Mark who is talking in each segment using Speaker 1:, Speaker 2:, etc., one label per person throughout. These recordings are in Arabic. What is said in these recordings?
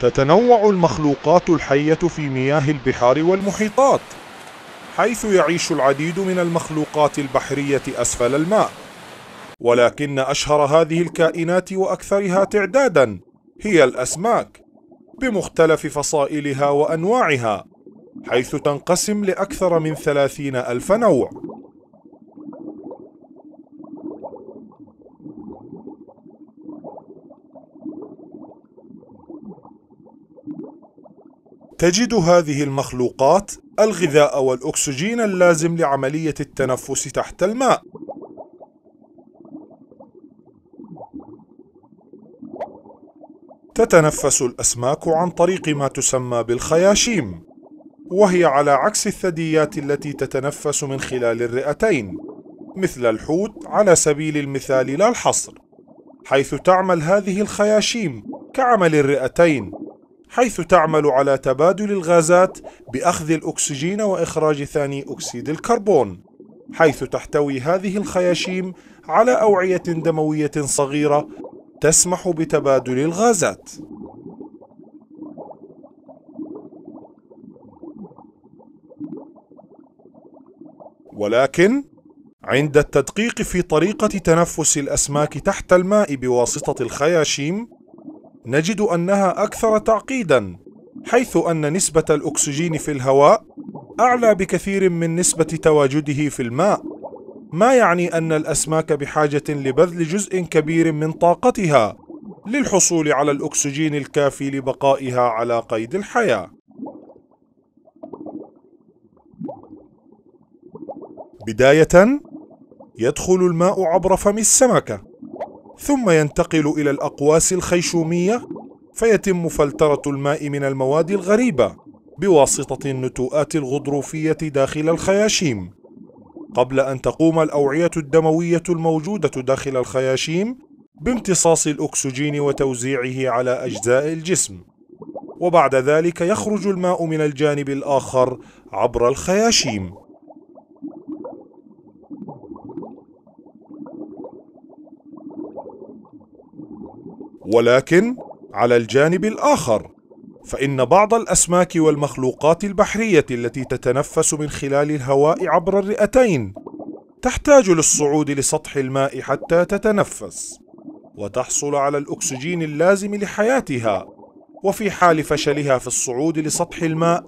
Speaker 1: تتنوع المخلوقات الحية في مياه البحار والمحيطات حيث يعيش العديد من المخلوقات البحرية أسفل الماء ولكن أشهر هذه الكائنات وأكثرها تعداداً هي الأسماك بمختلف فصائلها وأنواعها حيث تنقسم لأكثر من ثلاثين ألف نوع تجد هذه المخلوقات الغذاء والأكسجين اللازم لعملية التنفس تحت الماء تتنفس الأسماك عن طريق ما تسمى بالخياشيم وهي على عكس الثدييات التي تتنفس من خلال الرئتين مثل الحوت على سبيل المثال لا الحصر حيث تعمل هذه الخياشيم كعمل الرئتين حيث تعمل على تبادل الغازات بأخذ الأكسجين وإخراج ثاني أكسيد الكربون حيث تحتوي هذه الخياشيم على أوعية دموية صغيرة تسمح بتبادل الغازات ولكن عند التدقيق في طريقة تنفس الأسماك تحت الماء بواسطة الخياشيم نجد أنها أكثر تعقيدًا، حيث أن نسبة الأكسجين في الهواء أعلى بكثير من نسبة تواجده في الماء، ما يعني أن الأسماك بحاجة لبذل جزء كبير من طاقتها للحصول على الأكسجين الكافي لبقائها على قيد الحياة. بداية، يدخل الماء عبر فم السمكة. ثم ينتقل إلى الأقواس الخيشومية فيتم فلترة الماء من المواد الغريبة بواسطة النتوءات الغضروفية داخل الخياشيم قبل أن تقوم الأوعية الدموية الموجودة داخل الخياشيم بامتصاص الأكسجين وتوزيعه على أجزاء الجسم وبعد ذلك يخرج الماء من الجانب الآخر عبر الخياشيم ولكن على الجانب الآخر فإن بعض الأسماك والمخلوقات البحرية التي تتنفس من خلال الهواء عبر الرئتين تحتاج للصعود لسطح الماء حتى تتنفس وتحصل على الأكسجين اللازم لحياتها وفي حال فشلها في الصعود لسطح الماء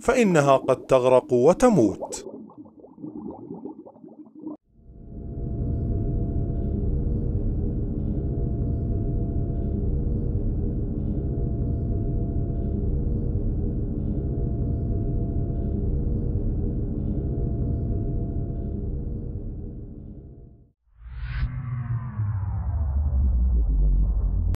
Speaker 1: فإنها قد تغرق وتموت